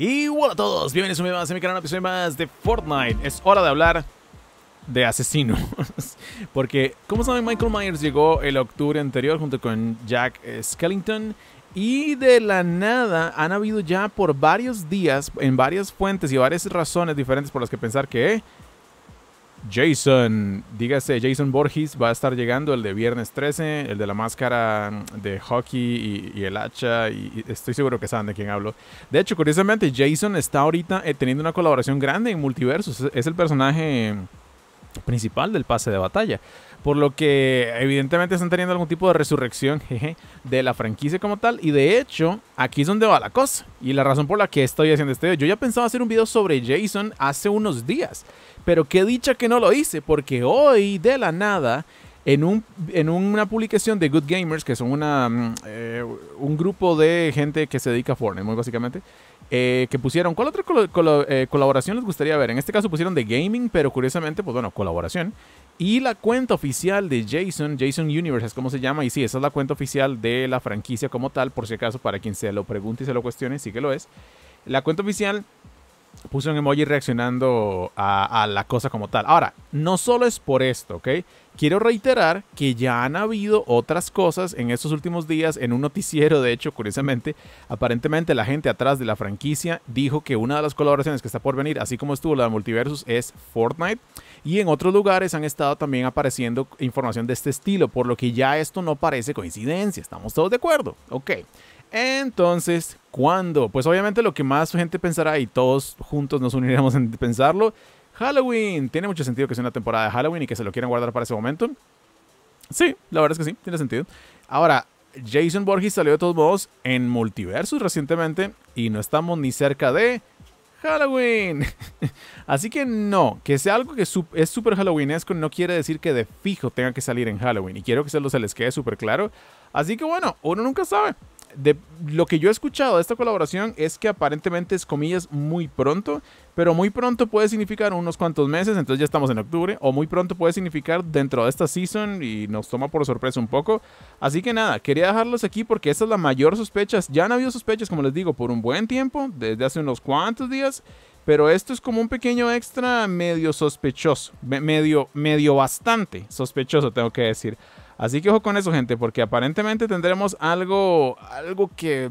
Y hola a todos, bienvenidos a mi canal, episodio más de Fortnite. Es hora de hablar de asesinos. Porque, como saben, Michael Myers llegó el octubre anterior junto con Jack Skellington. Y de la nada han habido ya por varios días, en varias fuentes y varias razones diferentes por las que pensar que Jason, dígase Jason Borges, va a estar llegando el de viernes 13, el de la máscara de hockey y, el hacha, y, estoy seguro que saben de quién hablo. De hecho, curiosamente, Jason está ahorita eh, teniendo una colaboración grande en Multiversus, es el personaje principal del pase de batalla. Por lo que evidentemente están teniendo algún tipo de resurrección de la franquicia como tal. Y de hecho, aquí es donde va la cosa. Y la razón por la que estoy haciendo este video. Yo ya pensaba hacer un video sobre Jason hace unos días. Pero qué dicha que no lo hice. Porque hoy, de la nada, en, un, en una publicación de Good Gamers, que son una, mm, eh, un grupo de gente que se dedica a Fortnite, muy básicamente, eh, que pusieron, ¿cuál otra eh, colaboración les gustaría ver? En este caso pusieron de gaming, pero curiosamente, pues bueno, colaboración. Y la cuenta oficial de Jason, Jason Universe es como se llama, y sí, esa es la cuenta oficial de la franquicia como tal, por si acaso, para quien se lo pregunte y se lo cuestione, sí que lo es. La cuenta oficial puse un emoji reaccionando a, la cosa como tal. Ahora, no solo es por esto, ¿ok? Quiero reiterar que ya han habido otras cosas en estos últimos días, en un noticiero, de hecho, curiosamente, aparentemente la gente atrás de la franquicia dijo que una de las colaboraciones que está por venir, así como estuvo la de Multiversus, es Fortnite. Y en otros lugares han estado también apareciendo información de este estilo, por lo que ya esto no parece coincidencia, estamos todos de acuerdo, ¿ok? Entonces, ¿cuándo? Pues obviamente lo que más gente pensará y todos juntos nos uniremos en pensarlo. Halloween. Tiene mucho sentido que sea una temporada de Halloween y que se lo quieran guardar para ese momento. Sí, la verdad es que sí, tiene sentido. Ahora, Jason Borges salió de todos modos en Multiversus recientemente y no estamos ni cerca de Halloween. Así que no, que sea algo que es súper halloweenesco no quiere decir que de fijo tenga que salir en Halloween. Y quiero que se, se les quede súper claro. Así que bueno, uno nunca sabe de lo que yo he escuchado de esta colaboración es que aparentemente es comillas muy pronto, pero muy pronto puede significar unos cuantos meses, entonces ya estamos en octubre, o muy pronto puede significar dentro de esta season y nos toma por sorpresa un poco. Así que nada, quería dejarlos aquí porque esta es la mayor sospecha. Ya han habido sospechas, como les digo, por un buen tiempo, desde hace unos cuantos días. Pero esto es como un pequeño extra medio sospechoso, medio, medio bastante sospechoso, tengo que decir. Así que ojo con eso, gente, porque aparentemente tendremos algo, algo que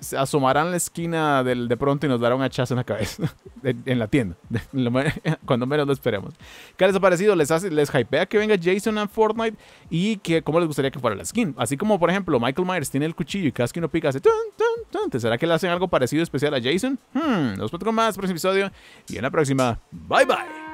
se asomará en la esquina del, de pronto y nos dará un hachazo en la cabeza, en, la tienda, cuando menos lo esperemos. ¿Qué les ha parecido? ¿Les, hace, ¿Les hypea que venga Jason a Fortnite? ¿Y que, cómo les gustaría que fuera la skin? Así como, por ejemplo, Michael Myers tiene el cuchillo y cada no que pica hace... ¿Será que le hacen algo parecido especial a Jason? Hmm, nos vemos más próximo episodio y en la próxima. Bye, bye.